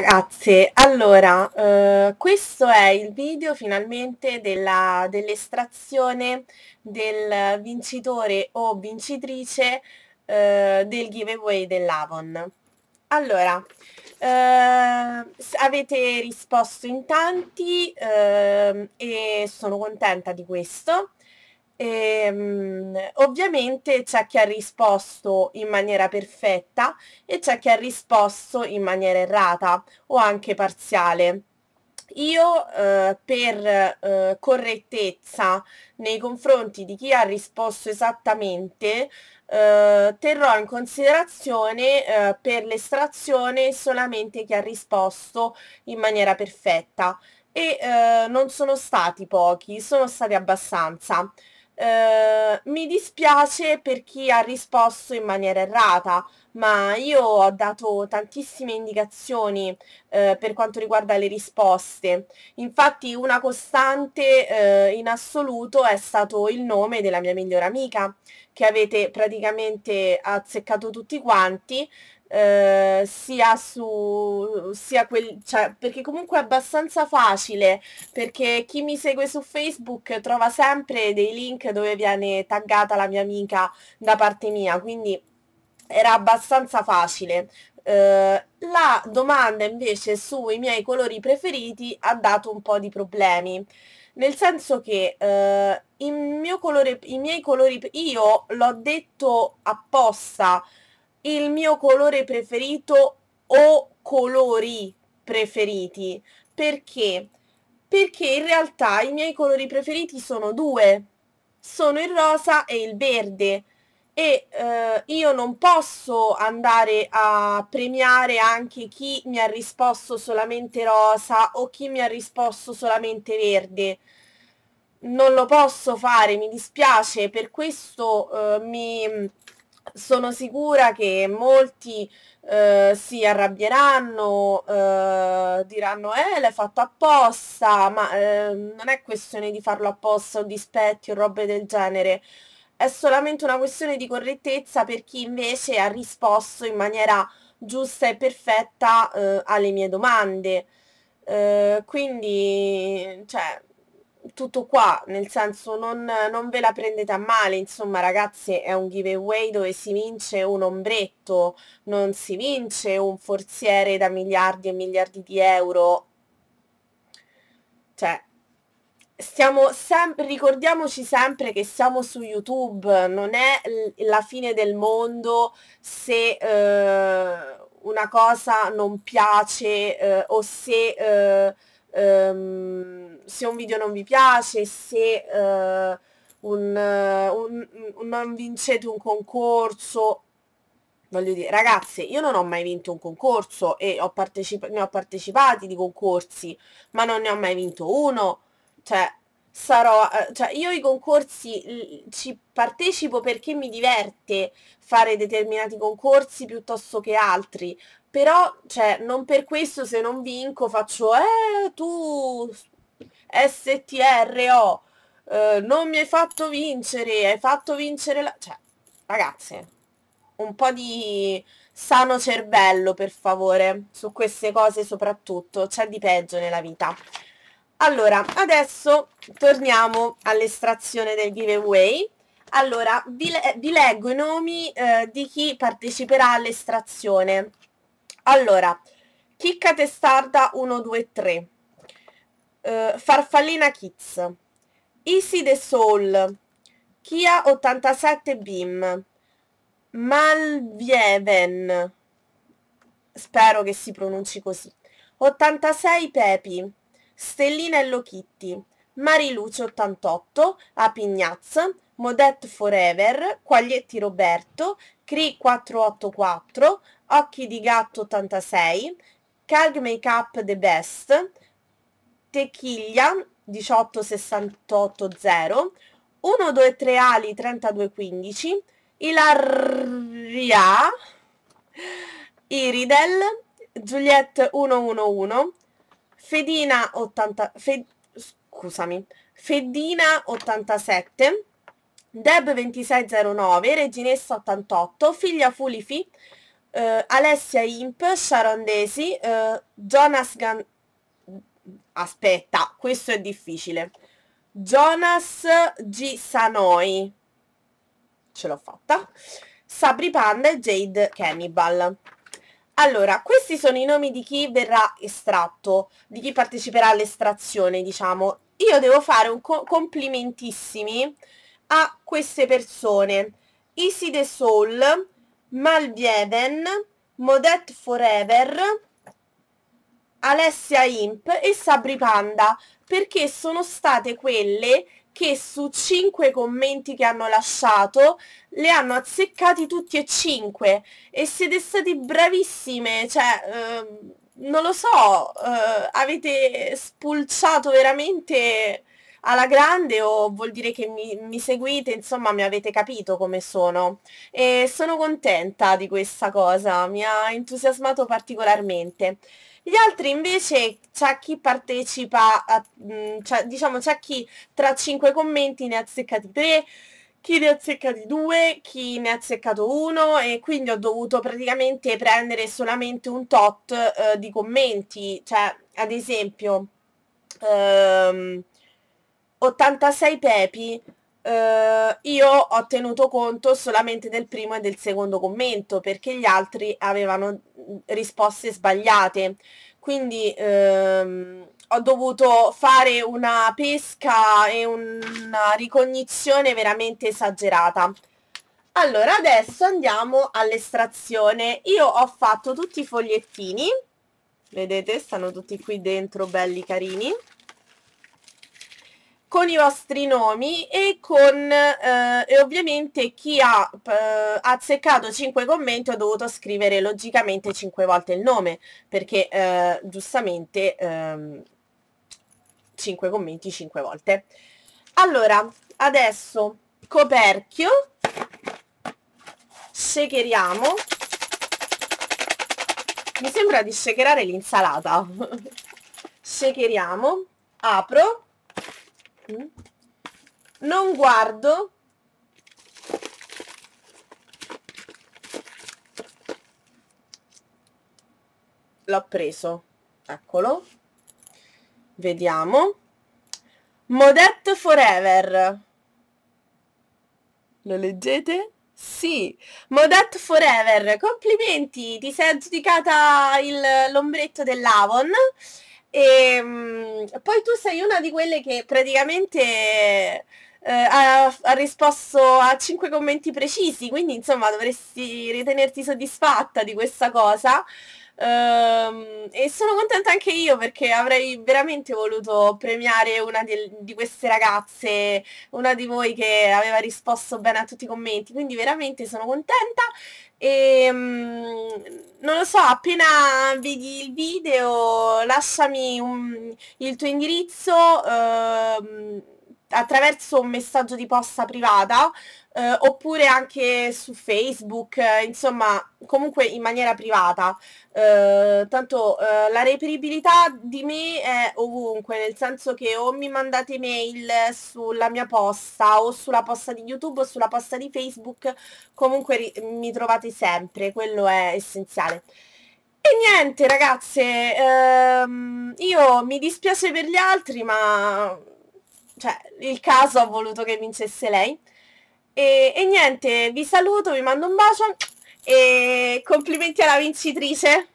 ragazze, allora, eh, questo è il video finalmente dell'estrazione dell del vincitore o vincitrice eh, del giveaway dell'Avon. Allora, eh, avete risposto in tanti ehm, e sono contenta di questo. E, um, ovviamente c'è chi ha risposto in maniera perfetta e c'è chi ha risposto in maniera errata o anche parziale. Io eh, per eh, correttezza nei confronti di chi ha risposto esattamente eh, terrò in considerazione eh, per l'estrazione solamente chi ha risposto in maniera perfetta e eh, non sono stati pochi, sono stati abbastanza. Ehm, mi dispiace per chi ha risposto in maniera errata, ma io ho dato tantissime indicazioni uh, per quanto riguarda le risposte. Infatti una costante uh, in assoluto è stato il nome della mia migliore amica, che avete praticamente azzeccato tutti quanti, eh, sia su sia quel cioè, perché comunque è abbastanza facile perché chi mi segue su Facebook trova sempre dei link dove viene taggata la mia amica da parte mia quindi era abbastanza facile eh, la domanda invece sui miei colori preferiti ha dato un po' di problemi nel senso che eh, il mio colore i miei colori io l'ho detto apposta il mio colore preferito o colori preferiti. Perché? Perché in realtà i miei colori preferiti sono due, sono il rosa e il verde e eh, io non posso andare a premiare anche chi mi ha risposto solamente rosa o chi mi ha risposto solamente verde. Non lo posso fare, mi dispiace, per questo eh, mi sono sicura che molti eh, si arrabbieranno, eh, diranno eh l'hai fatto apposta, ma eh, non è questione di farlo apposta o dispetti o robe del genere, è solamente una questione di correttezza per chi invece ha risposto in maniera giusta e perfetta eh, alle mie domande. Eh, quindi, cioè, tutto qua, nel senso non, non, ve la prendete a male, insomma ragazzi è un giveaway dove si vince un ombretto, non si vince un forziere da miliardi e miliardi di euro, cioè stiamo sempre, ricordiamoci sempre che siamo su YouTube, non è la fine del mondo se eh, una cosa non piace eh, o se... Eh, um, se un video non vi piace, se uh, un, eh, un, un, non vincete un concorso. Voglio dire, ragazze, io non ho mai vinto un concorso e ho ne ho partecipati di concorsi, ma non ne ho mai vinto uno. Cioè, sarò, eh, cioè io i concorsi ci partecipo perché mi diverte fare determinati concorsi piuttosto che altri, però cioè, non per questo se non vinco faccio eh tu STRO eh, non mi hai fatto vincere, hai fatto vincere la... Cioè, ragazze, un po' di sano cervello per favore, su queste cose soprattutto, c'è di peggio nella vita. Allora, adesso torniamo all'estrazione del giveaway. Allora, vi, le vi leggo i nomi eh, di chi parteciperà all'estrazione. Allora, chicca testarda 1, 2, 3, uh, farfallina kids, easy the soul, Kia 87 Beam. Malvieven, spero che si pronunci così, 86 Pepi, Stellina Hello Kitty, Mariluce 88, A Pignazza, Modet Forever, Quaglietti Roberto, Cri 484, Occhi di Gatto 86, Calg Makeup The Best, Techiglia 18680, 1, 2, 3 Ali 3215, Ilaria, Iridel, Giuliette 111, Fedina 80, Fed, scusami, Feddina 87, Deb 2609, Reginessa 88, Figlia Fulifi, eh, Alessia Imp, Sharon Desi, eh, Jonas Gan... Aspetta, questo è difficile. Jonas G. Sanoi, ce l'ho fatta, Sabri Panda e Jade Cannibal. Allora, questi sono i nomi di chi verrà estratto, di chi parteciperà all'estrazione, diciamo io devo fare un co- complimentissimi a queste persone. Easy the Soul, Malvieven, Modette Forever, Alessia Imp e Sabri Panda, perché sono state quelle che su 5 commenti che hanno lasciato le hanno azzeccati tutti e 5 e siete stati bravissime, cioè... Ehm non lo so, eh, avete spulciato veramente alla grande o vuol dire che mi, mi, seguite, insomma mi avete capito come sono e sono contenta di questa cosa, mi ha entusiasmato particolarmente. Gli altri invece c'è chi partecipa, a, mh, mm, diciamo c'è chi tra 5 commenti ne ha azzeccati 3, chi ne ha azzeccati due, chi ne ha azzeccato uno e quindi ho dovuto praticamente prendere solamente un tot eh, di commenti, cioè ad esempio ehm, 86 pepi Uh, io ho tenuto conto solamente del primo e del secondo commento perché gli altri avevano mm, risposte sbagliate. Quindi uh, ho dovuto fare una pesca e una ricognizione veramente esagerata. Allora, adesso andiamo all'estrazione. Io ho fatto tutti i fogliettini, vedete, stanno tutti qui dentro, belli carini, con i vostri nomi e con... Eh, e ovviamente chi ha eh, azzeccato 5 commenti ho dovuto scrivere logicamente 5 volte il nome, perché eh, giustamente ehm, 5 commenti 5 volte. Allora, adesso coperchio, shakeriamo. Mi sembra di shakerare l'insalata. shakeriamo, apro, mm. non guardo, l'ho preso, eccolo, Vediamo. Modette Forever. Lo leggete? Sì, Modette Forever, complimenti, ti sei aggiudicata l'ombretto dell'Avon e ehm, mh, poi tu sei una di quelle che praticamente eh, ha, ha, risposto a 5 commenti precisi, quindi insomma dovresti ritenerti soddisfatta di questa cosa. Um, e sono contenta anche io perché avrei veramente voluto premiare una di, di, queste ragazze, una di voi che aveva risposto bene a tutti i commenti, quindi veramente sono contenta e um, non lo so, appena vedi il video lasciami un, il tuo indirizzo. Um, attraverso un messaggio di posta privata eh, oppure anche su Facebook, eh, insomma comunque in maniera privata. Eh, tanto eh, la reperibilità di me è ovunque, nel senso che o mi mandate mail sulla mia posta o sulla posta di YouTube o sulla posta di Facebook, comunque mi trovate sempre, quello è essenziale. E niente ragazze, ehm, io mi dispiace per gli altri ma cioè, il caso ha voluto che vincesse lei. E, e niente, vi saluto, vi mando un bacio e complimenti alla vincitrice.